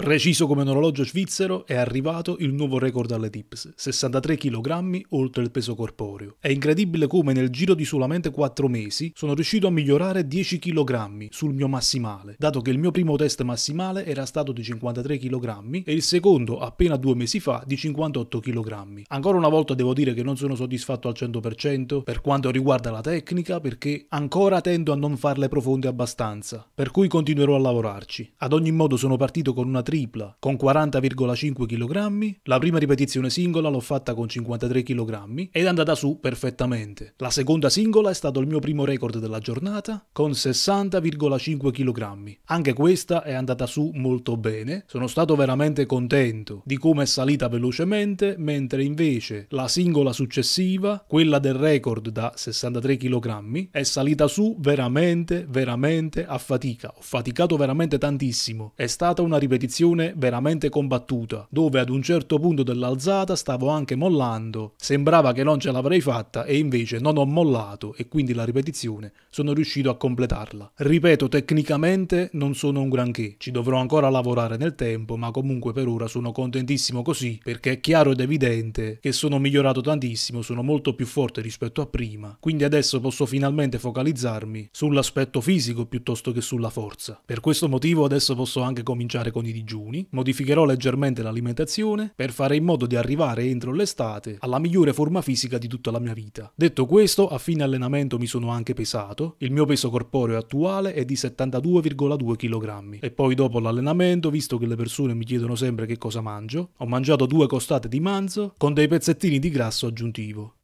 Preciso come un orologio svizzero è arrivato il nuovo record alle tips, 63 kg oltre il peso corporeo. È incredibile come nel giro di solamente 4 mesi sono riuscito a migliorare 10 kg sul mio massimale, dato che il mio primo test massimale era stato di 53 kg e il secondo appena due mesi fa di 58 kg. Ancora una volta devo dire che non sono soddisfatto al 100% per quanto riguarda la tecnica perché ancora tendo a non farle profonde abbastanza, per cui continuerò a lavorarci. Ad ogni modo sono partito con una tripla con 40,5 kg, la prima ripetizione singola l'ho fatta con 53 kg ed è andata su perfettamente. La seconda singola è stato il mio primo record della giornata con 60,5 kg. Anche questa è andata su molto bene, sono stato veramente contento di come è salita velocemente, mentre invece la singola successiva, quella del record da 63 kg, è salita su veramente, veramente a fatica. Ho faticato veramente tantissimo. È stata una ripetizione situazione veramente combattuta, dove ad un certo punto dell'alzata stavo anche mollando, sembrava che non ce l'avrei fatta e invece non ho mollato e quindi la ripetizione sono riuscito a completarla. Ripeto, tecnicamente non sono un granché, ci dovrò ancora lavorare nel tempo, ma comunque per ora sono contentissimo così, perché è chiaro ed evidente che sono migliorato tantissimo, sono molto più forte rispetto a prima, quindi adesso posso finalmente focalizzarmi sull'aspetto fisico piuttosto che sulla forza. Per questo motivo adesso posso anche cominciare con i digiuni digiuni, modificherò leggermente l'alimentazione per fare in modo di arrivare entro l'estate alla migliore forma fisica di tutta la mia vita. Detto questo, a fine allenamento mi sono anche pesato, il mio peso corporeo attuale è di 72,2 kg e poi dopo l'allenamento, visto che le persone mi chiedono sempre che cosa mangio, ho mangiato due costate di manzo con dei pezzettini di grasso aggiuntivo.